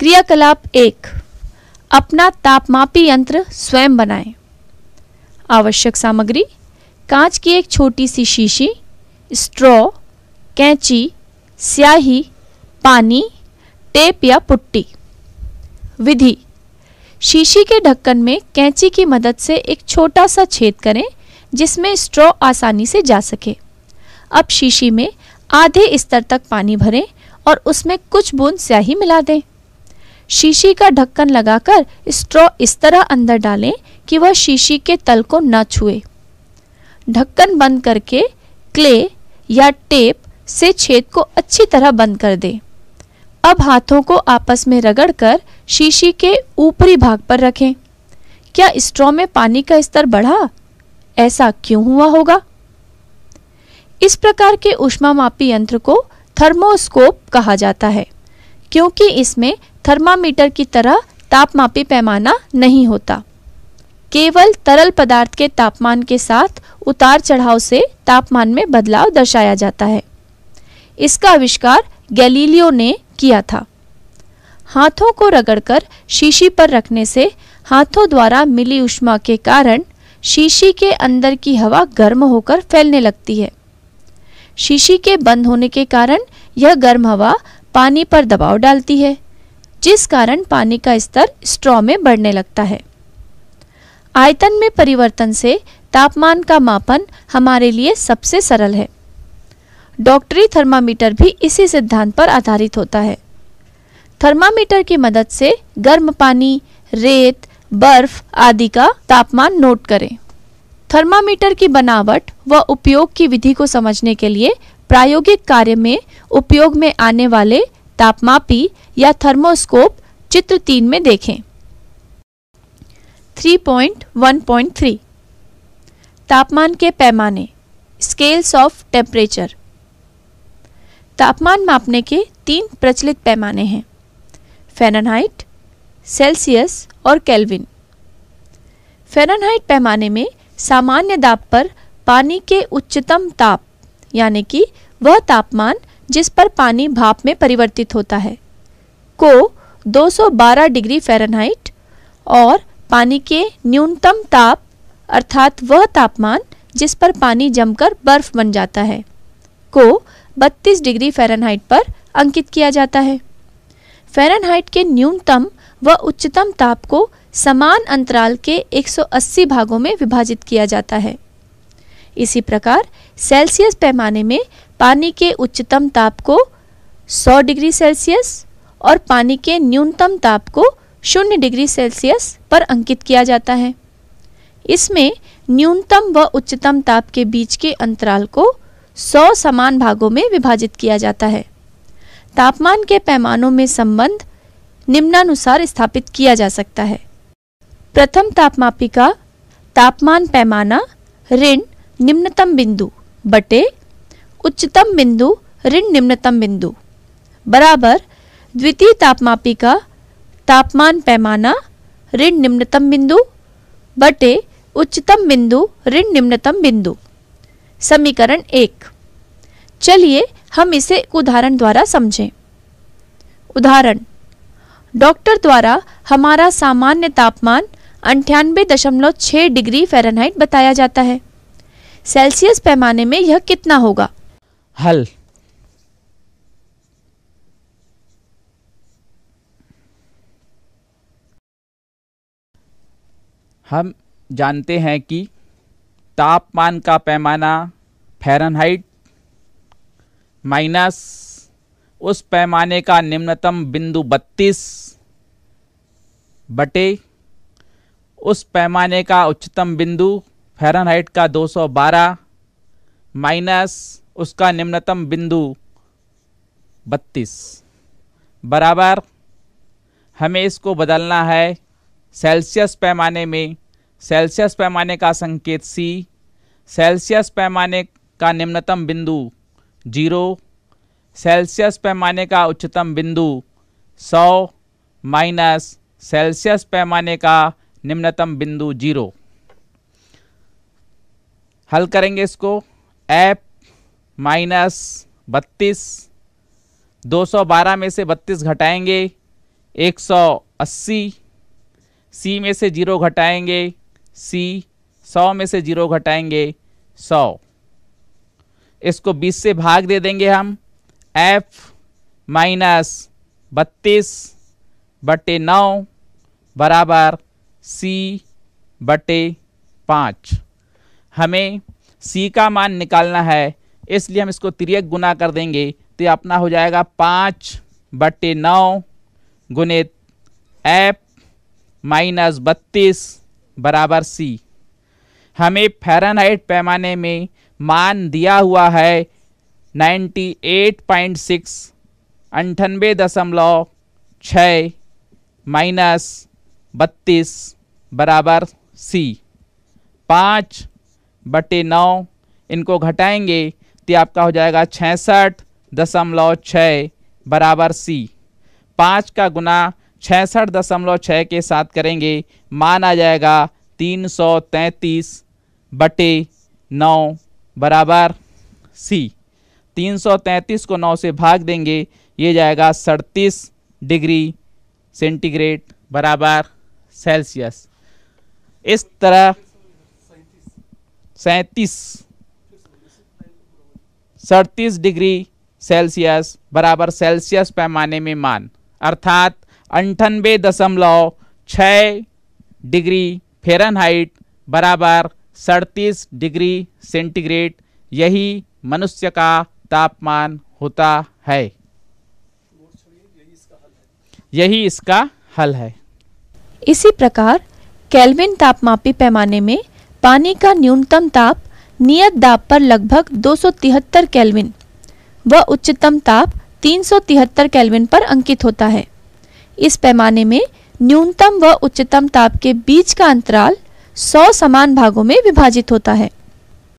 क्रियाकलाप एक अपना तापमापी यंत्र स्वयं बनाएं। आवश्यक सामग्री कांच की एक छोटी सी शीशी स्ट्रॉ कैंची स्याही पानी टेप या पुट्टी विधि शीशी के ढक्कन में कैंची की मदद से एक छोटा सा छेद करें जिसमें स्ट्रॉ आसानी से जा सके अब शीशी में आधे स्तर तक पानी भरें और उसमें कुछ बूंद स्याही मिला दें शीशी का ढक्कन लगाकर स्ट्रॉ इस तरह अंदर डालें कि वह शीशी के तल को न छुए ढक्कन बंद करके क्ले या टेप से छेद को अच्छी तरह बंद कर दें अब हाथों को आपस में रगड़कर शीशी के ऊपरी भाग पर रखें क्या स्ट्रॉ में पानी का स्तर बढ़ा ऐसा क्यों हुआ होगा इस प्रकार के मापी यंत्र को थर्मोस्कोप कहा जाता है क्योंकि इसमें थर्मामीटर की तरह तापमापी पैमाना नहीं होता केवल तरल पदार्थ के तापमान के साथ उतार चढ़ाव से तापमान में बदलाव दर्शाया जाता है इसका आविष्कार गैलीलियो ने किया था हाथों को रगड़कर शीशी पर रखने से हाथों द्वारा मिली उष्मा के कारण शीशी के अंदर की हवा गर्म होकर फैलने लगती है शीशी के बंद होने के कारण यह गर्म हवा पानी पर दबाव डालती है जिस कारण पानी का स्तर स्ट्रॉ में बढ़ने लगता है आयतन में परिवर्तन से तापमान का मापन हमारे लिए सबसे सरल है डॉक्टरी थर्मामीटर भी इसी सिद्धांत पर आधारित होता है थर्मामीटर की मदद से गर्म पानी रेत बर्फ आदि का तापमान नोट करें थर्मामीटर की बनावट व उपयोग की विधि को समझने के लिए प्रायोगिक कार्य में उपयोग में आने वाले तापमापी या थर्मोस्कोप चित्र तीन में देखें 3.1.3 तापमान के पैमाने स्केल्स ऑफ टेम्परेचर तापमान मापने के तीन प्रचलित पैमाने हैं फेरनहाइट सेल्सियस और केल्विन फेरनहाइट पैमाने में सामान्य दाब पर पानी के उच्चतम ताप यानी कि वह तापमान जिस पर पानी भाप में परिवर्तित होता है को 212 डिग्री फ़ारेनहाइट और पानी के न्यूनतम ताप अर्थात वह तापमान जिस पर पानी जमकर बर्फ बन जाता है को 32 डिग्री फ़ारेनहाइट पर अंकित किया जाता है फ़ारेनहाइट के न्यूनतम व उच्चतम ताप को समान अंतराल के 180 भागों में विभाजित किया जाता है इसी प्रकार सेल्सियस पैमाने में पानी के उच्चतम ताप को 100 डिग्री सेल्सियस और पानी के न्यूनतम ताप को शून्य डिग्री सेल्सियस पर अंकित किया जाता है इसमें न्यूनतम व उच्चतम ताप के बीच के अंतराल को 100 समान भागों में विभाजित किया जाता है तापमान के पैमानों में संबंध निम्नानुसार स्थापित किया जा सकता है प्रथम तापमापिका तापमान पैमाना ऋण निम्नतम बिंदु बटे उच्चतम बिंदु ऋण निम्नतम बिंदु बराबर द्वितीय तापमापी का तापमान पैमाना ऋण निम्नतम बिंदु बटे उच्चतम बिंदु ऋण निम्नतम बिंदु समीकरण एक चलिए हम इसे एक उदाहरण द्वारा समझें उदाहरण डॉक्टर द्वारा हमारा सामान्य तापमान अंठानबे दशमलव छः डिग्री फ़ारेनहाइट बताया जाता है सेल्सियस पैमाने में यह कितना होगा हल हम जानते हैं कि तापमान का पैमाना फेरनहाइट माइनस उस पैमाने का निम्नतम बिंदु बत्तीस बटे उस पैमाने का उच्चतम बिंदु फेरनहाइट का 212 माइनस उसका निम्नतम बिंदु बत्तीस बराबर हमें इसको बदलना है सेल्सियस पैमाने में सेल्सियस पैमाने का संकेत सी सेल्सियस पैमाने का निम्नतम बिंदु जीरो सेल्सियस पैमाने का उच्चतम बिंदु सौ माइनस सेल्सियस पैमाने का निम्नतम बिंदु जीरो हल करेंगे इसको एप माइनस बत्तीस बारह में से 32 घटाएंगे 180 सी में से जीरो घटाएंगे सी 100 में से जीरो घटाएंगे 100 इसको 20 से भाग दे देंगे हम एफ माइनस बत्तीस बटे नौ बराबर सी बटे पाँच हमें सी का मान निकालना है इसलिए हम इसको तिरक गुना कर देंगे तो ये अपना हो जाएगा पाँच बट्टे नौ गुणित एफ माइनस बत्तीस बराबर सी हमें फेरनहाइट पैमाने में मान दिया हुआ है 98.6 अंठानबे दशमलव छ माइनस बत्तीस बराबर सी पाँच बटे नौ इनको घटाएंगे तो आपका हो जाएगा छसठ दशमलव छः बराबर सी पाँच का गुना छसठ दशमलव छः के साथ करेंगे मान आ जाएगा तीन सौ तैंतीस बटे नौ बराबर सी तीन सौ तैंतीस को नौ से भाग देंगे ये जाएगा सड़तीस डिग्री सेंटीग्रेड बराबर सेल्सियस इस तरह सैंतीस सड़तीस डिग्री सेल्सियस बराबर सेल्सियस पैमाने में मान अर्थात अंठानबे दशमलव छ डिग्री फेरनहाइट बराबर सड़तीस डिग्री सेंटीग्रेड यही मनुष्य का तापमान होता है यही इसका हल है इसी प्रकार कैल्विन तापमापी पैमाने में पानी का न्यूनतम ताप नियत दाब पर लगभग 273 केल्विन व उच्चतम ताप 373 केल्विन पर अंकित होता है इस पैमाने में न्यूनतम व उच्चतम ताप के बीच का अंतराल 100 समान भागों में विभाजित होता है